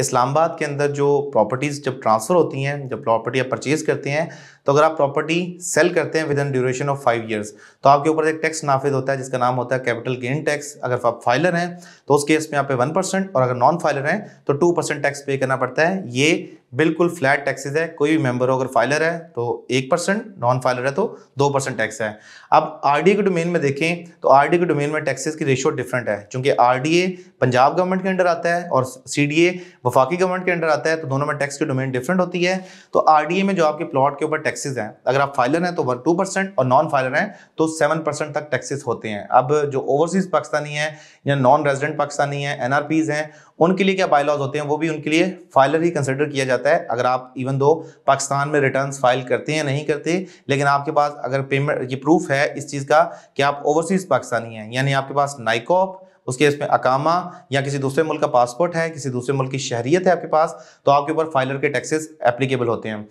इस्लामाबाद के अंदर जो प्रॉपर्टीज़ जब ट्रांसफ़र होती हैं जब प्रॉपर्टी आप परचेज़ करते हैं तो अगर आप प्रॉपर्टी सेल करते हैं within duration of five years तो आपके ऊपर एक टैक्स नाफिज होता है जिसका नाम होता है कैपिटल गेन टैक्स अगर आप फाइलर हैं तो उस केस में आप पे वन परसेंट और अगर नॉन फाइलर हैं तो टू परसेंट टैक्स पे करना पड़ता है ये बिल्कुल फ्लैट टैक्सेस है कोई भी मेंबर हो अगर फाइलर है तो एक परसेंट नॉन फाइलर है तो दो परसेंट टैक्स है अब आर के डोमेन में देखें तो आर के डोमेन में टैक्सेस की रेशियो डिफरेंट है क्योंकि आर पंजाब गवर्नमेंट के अंडर आता है और सी वफाकी गवर्नमेंट के अंडर आता है तो दोनों में टैक्स की डोमेन डिफरेंट होती है तो आर में जो आपके प्लॉट के ऊपर टैक्सेज हैं अगर आप फाइलर हैं तो वन टू परसेंट और नॉन फाइलर हैं तो सेवन परसेंट तक टैक्सेस होते हैं अब जो ओवरसीज पाकिस्तानी है या नॉन रेजिडेंट पाकिस्तानी है एनआरपीज हैं उनके लिए क्या बायलॉज होते हैं वो भी उनके लिए फाइलर ही कंसिडर किया जाता है जाता है अगर आप इवन दो पाकिस्तान में रिटर्न फाइल करते हैं नहीं करते लेकिन आपके पास अगर पेमेंट ये प्रूफ है इस चीज़ का कि आप ओवरसीज़ पाकिस्तानी हैं यानी आपके पास नाइकॉप उसके इसमें अकामा या किसी दूसरे मुल्क का पासपोर्ट है किसी दूसरे मुल्क की शहरीत है आपके पास तो आपके ऊपर फाइलर के टैक्सेस एप्लीकेबल होते हैं